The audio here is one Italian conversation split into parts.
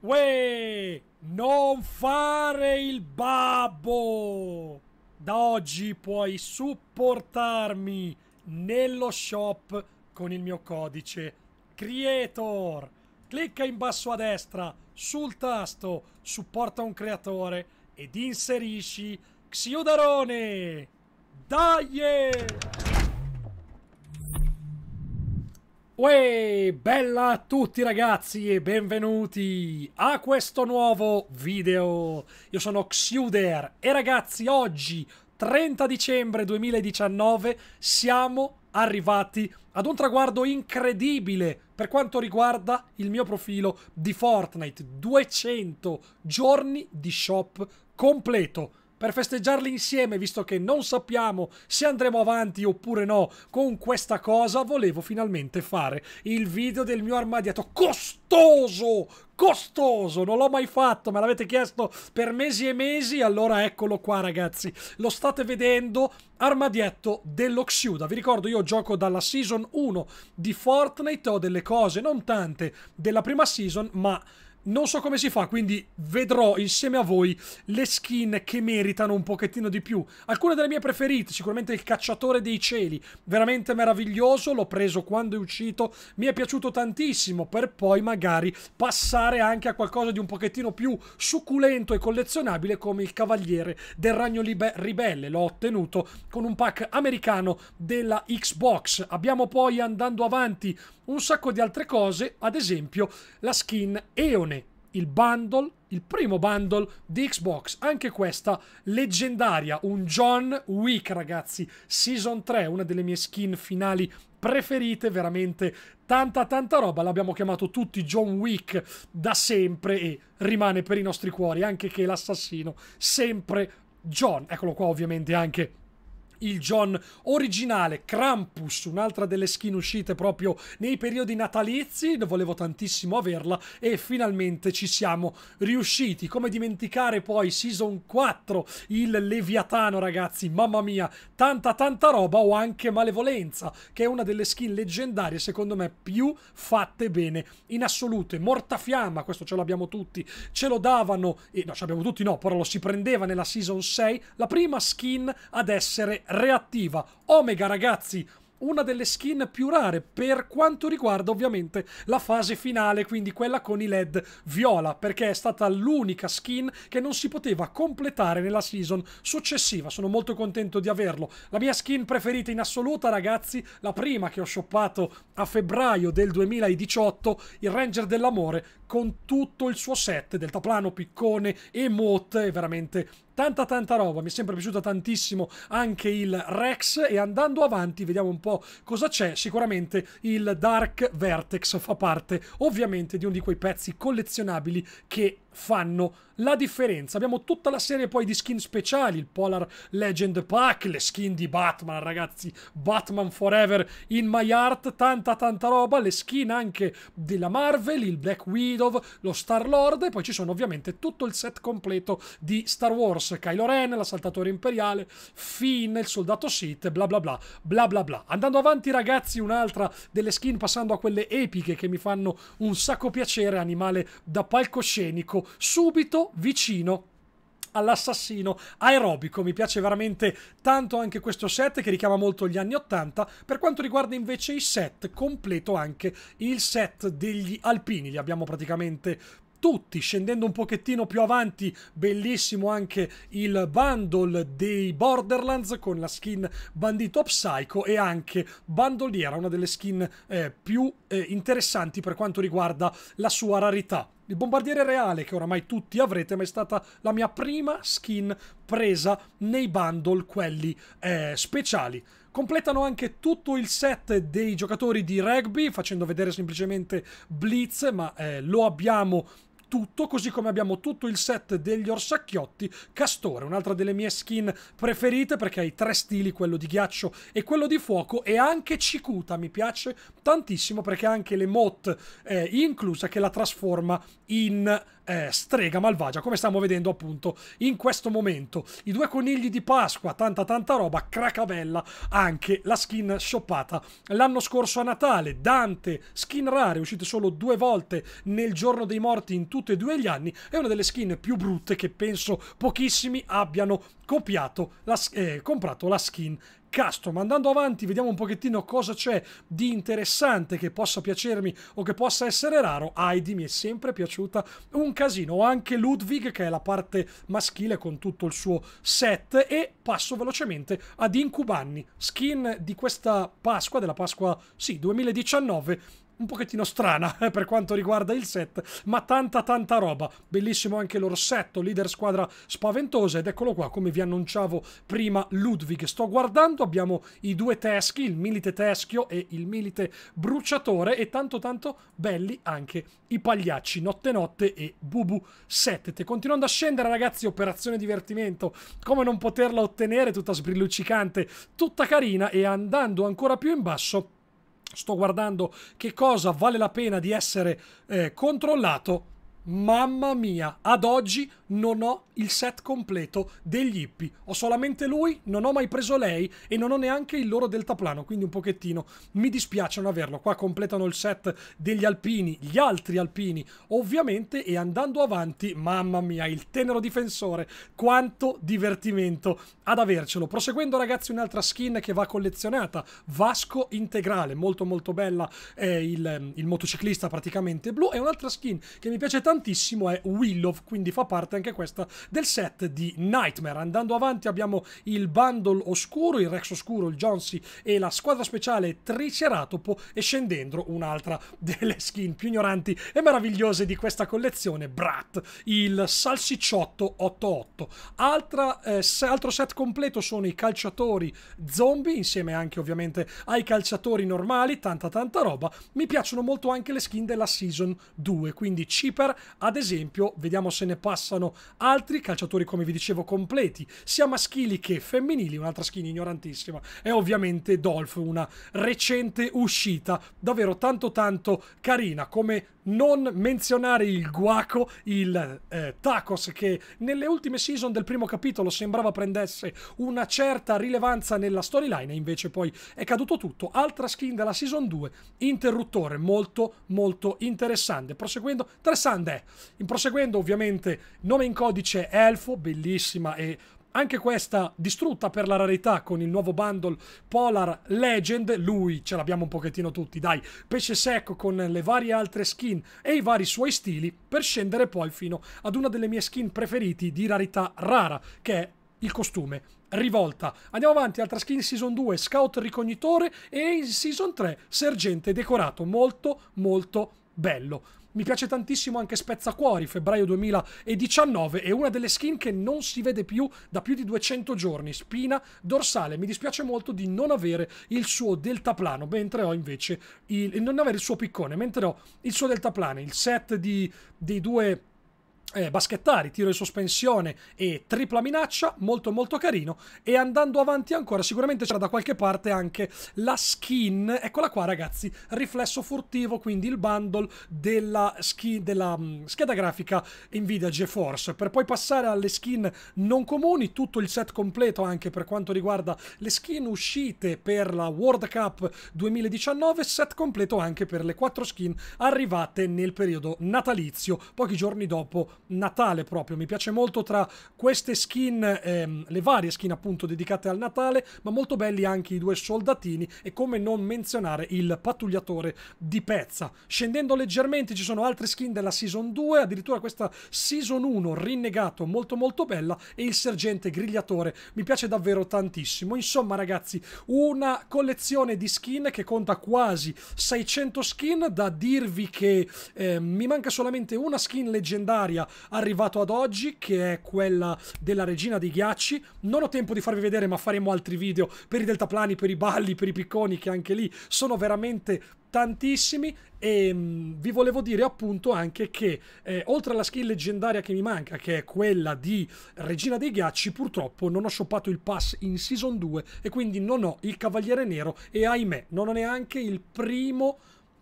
Uè, non fare il babbo! Da oggi puoi supportarmi nello shop con il mio codice Creator. Clicca in basso a destra sul tasto Supporta un creatore ed inserisci Xiodarone. Dai! Uè, bella a tutti ragazzi e benvenuti a questo nuovo video. Io sono Xuder e ragazzi oggi, 30 dicembre 2019, siamo arrivati ad un traguardo incredibile per quanto riguarda il mio profilo di Fortnite. 200 giorni di shop completo per festeggiarli insieme, visto che non sappiamo se andremo avanti oppure no con questa cosa, volevo finalmente fare il video del mio armadiato costoso, costoso, non l'ho mai fatto, me l'avete chiesto per mesi e mesi, allora eccolo qua ragazzi, lo state vedendo, armadietto dell'Oxiuda, vi ricordo io gioco dalla season 1 di Fortnite, ho delle cose, non tante, della prima season, ma non so come si fa, quindi vedrò insieme a voi le skin che meritano un pochettino di più. Alcune delle mie preferite, sicuramente il Cacciatore dei Cieli, veramente meraviglioso, l'ho preso quando è uscito, mi è piaciuto tantissimo, per poi magari passare anche a qualcosa di un pochettino più succulento e collezionabile come il Cavaliere del Ragno Libe Ribelle, l'ho ottenuto con un pack americano della Xbox. Abbiamo poi, andando avanti, un sacco di altre cose, ad esempio la skin Eone il bundle, il primo bundle di Xbox, anche questa leggendaria, un John Wick ragazzi, Season 3, una delle mie skin finali preferite, veramente tanta tanta roba, l'abbiamo chiamato tutti John Wick da sempre e rimane per i nostri cuori, anche che l'assassino sempre John, eccolo qua ovviamente anche il John originale, Krampus, un'altra delle skin uscite proprio nei periodi natalizi, volevo tantissimo averla e finalmente ci siamo riusciti. Come dimenticare poi Season 4, il Leviatano ragazzi, mamma mia, tanta tanta roba o anche Malevolenza, che è una delle skin leggendarie secondo me più fatte bene in assolute. Mortafiamma, questo ce l'abbiamo tutti, ce lo davano, e no ce l'abbiamo tutti no, però lo si prendeva nella Season 6, la prima skin ad essere reattiva. Omega, ragazzi, una delle skin più rare per quanto riguarda ovviamente la fase finale, quindi quella con i LED viola, perché è stata l'unica skin che non si poteva completare nella season successiva. Sono molto contento di averlo. La mia skin preferita in assoluta, ragazzi, la prima che ho shoppato a febbraio del 2018, il Ranger dell'Amore, con tutto il suo set, deltaplano, piccone, e emote, è veramente tanta tanta roba, mi è sempre piaciuta tantissimo anche il Rex e andando avanti vediamo un po' cosa c'è, sicuramente il Dark Vertex fa parte ovviamente di uno di quei pezzi collezionabili che fanno la differenza. Abbiamo tutta la serie poi di skin speciali, il Polar Legend Pack, le skin di Batman, ragazzi, Batman Forever in My Heart, tanta tanta roba, le skin anche della Marvel, il Black Widow, lo Star Lord e poi ci sono ovviamente tutto il set completo di Star Wars Ross, Kylo Ren, l'assaltatore imperiale, Finn, il soldato Sith, bla bla bla, bla bla bla. Andando avanti ragazzi, un'altra delle skin passando a quelle epiche che mi fanno un sacco piacere, animale da palcoscenico, subito vicino all'assassino aerobico. Mi piace veramente tanto anche questo set che richiama molto gli anni 80. Per quanto riguarda invece i set, completo anche il set degli alpini. Li abbiamo praticamente tutti, scendendo un pochettino più avanti, bellissimo anche il bundle dei Borderlands con la skin Bandito Psycho e anche Bandoliera, una delle skin eh, più eh, interessanti per quanto riguarda la sua rarità. Il bombardiere reale, che oramai tutti avrete, ma è stata la mia prima skin presa nei bundle, quelli eh, speciali. Completano anche tutto il set dei giocatori di rugby, facendo vedere semplicemente Blitz, ma eh, lo abbiamo tutto, così come abbiamo tutto il set degli orsacchiotti Castore, un'altra delle mie skin preferite perché hai tre stili, quello di ghiaccio e quello di fuoco e anche Cicuta mi piace tantissimo perché ha anche le mod eh, inclusa che la trasforma in eh, strega malvagia, come stiamo vedendo appunto in questo momento. I due conigli di Pasqua, tanta tanta roba, Cracabella, anche la skin shoppata l'anno scorso a Natale, Dante, skin rare, uscite solo due volte nel giorno dei morti in tutti e due gli anni, è una delle skin più brutte che penso pochissimi abbiano copiato, la, eh, comprato la skin Castro, ma Andando avanti vediamo un pochettino cosa c'è di interessante che possa piacermi o che possa essere raro. Heidi mi è sempre piaciuta un casino. Ho anche Ludwig che è la parte maschile con tutto il suo set e passo velocemente ad Incubanni, skin di questa Pasqua, della Pasqua sì, 2019 un pochettino strana eh, per quanto riguarda il set, ma tanta tanta roba. Bellissimo anche l'orsetto, leader squadra spaventosa ed eccolo qua, come vi annunciavo prima Ludwig. Sto guardando, abbiamo i due teschi, il milite teschio e il milite bruciatore e tanto tanto belli anche i pagliacci Notte Notte e Bubu 7. Continuando a scendere ragazzi, operazione divertimento, come non poterla ottenere, tutta sbrilluccicante, tutta carina e andando ancora più in basso sto guardando che cosa vale la pena di essere eh, controllato Mamma mia, ad oggi non ho il set completo degli hippie. Ho solamente lui, non ho mai preso lei e non ho neanche il loro deltaplano, quindi un pochettino mi dispiace non averlo. Qua completano il set degli alpini, gli altri alpini, ovviamente, e andando avanti, mamma mia, il tenero difensore, quanto divertimento ad avercelo. Proseguendo ragazzi, un'altra skin che va collezionata, Vasco Integrale, molto molto bella, È il, il motociclista praticamente blu, È un'altra skin che mi piace tanto tantissimo è Willow, quindi fa parte anche questa del set di Nightmare. Andando avanti abbiamo il Bundle Oscuro, il Rex Oscuro, il Jonesy e la squadra speciale Triceratopo e scendendo un'altra delle skin più ignoranti e meravigliose di questa collezione, Brat, il Salsicciotto 88. Altra, eh, altro set completo sono i calciatori zombie, insieme anche ovviamente ai calciatori normali, tanta tanta roba. Mi piacciono molto anche le skin della Season 2, quindi Cheaper ad esempio, vediamo se ne passano altri calciatori, come vi dicevo, completi, sia maschili che femminili. Un'altra skin ignorantissima è ovviamente Dolph, una recente uscita, davvero tanto tanto carina, come non menzionare il guaco, il eh, tacos che nelle ultime season del primo capitolo sembrava prendesse una certa rilevanza nella storyline e invece poi è caduto tutto. Altra skin della season 2, interruttore, molto molto interessante. Proseguendo, interessante. In proseguendo ovviamente nome in codice Elfo, bellissima e anche questa distrutta per la rarità con il nuovo bundle Polar Legend, lui ce l'abbiamo un pochettino tutti, dai, pesce secco con le varie altre skin e i vari suoi stili, per scendere poi fino ad una delle mie skin preferiti di rarità rara, che è il costume rivolta. Andiamo avanti, altra skin in Season 2, Scout Ricognitore e in Season 3, Sergente Decorato, molto molto bello. Mi piace tantissimo anche Spezzacuori, febbraio 2019, è una delle skin che non si vede più da più di 200 giorni, spina dorsale. Mi dispiace molto di non avere il suo deltaplano, mentre ho invece il, non avere il suo piccone, mentre ho il suo deltaplano, il set di, dei due eh, baschettari, tiro in sospensione e tripla minaccia, molto molto carino e andando avanti ancora sicuramente c'era da qualche parte anche la skin, eccola qua ragazzi, riflesso furtivo, quindi il bundle della, skin, della um, scheda grafica Nvidia GeForce, per poi passare alle skin non comuni, tutto il set completo anche per quanto riguarda le skin uscite per la World Cup 2019, set completo anche per le quattro skin arrivate nel periodo natalizio, pochi giorni dopo Natale proprio. Mi piace molto tra queste skin, ehm, le varie skin appunto dedicate al Natale, ma molto belli anche i due soldatini e come non menzionare il pattugliatore di pezza. Scendendo leggermente ci sono altre skin della Season 2, addirittura questa Season 1 rinnegato molto molto bella e il sergente grigliatore mi piace davvero tantissimo. Insomma ragazzi, una collezione di skin che conta quasi 600 skin, da dirvi che eh, mi manca solamente una skin leggendaria arrivato ad oggi, che è quella della regina dei ghiacci. Non ho tempo di farvi vedere, ma faremo altri video per i deltaplani, per i balli, per i picconi, che anche lì sono veramente tantissimi e mh, mm, vi volevo dire appunto anche che eh, oltre alla skill leggendaria che mi manca che è quella di Regina dei Ghiacci purtroppo non ho shoppato il pass in Season 2 e quindi non ho il Cavaliere Nero e ahimè non ho neanche il primo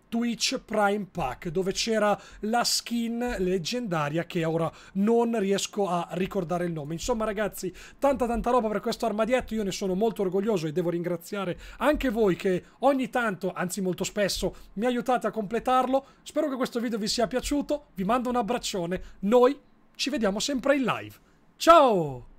Twitch Prime Pack dove c'era la skin leggendaria che ora non riesco a ricordare il nome. Insomma ragazzi, tanta tanta roba per questo armadietto, io ne sono molto orgoglioso e devo ringraziare anche voi che ogni tanto, anzi molto spesso, mi aiutate a completarlo. Spero che questo video vi sia piaciuto, vi mando un abbraccione, noi ci vediamo sempre in live. Ciao!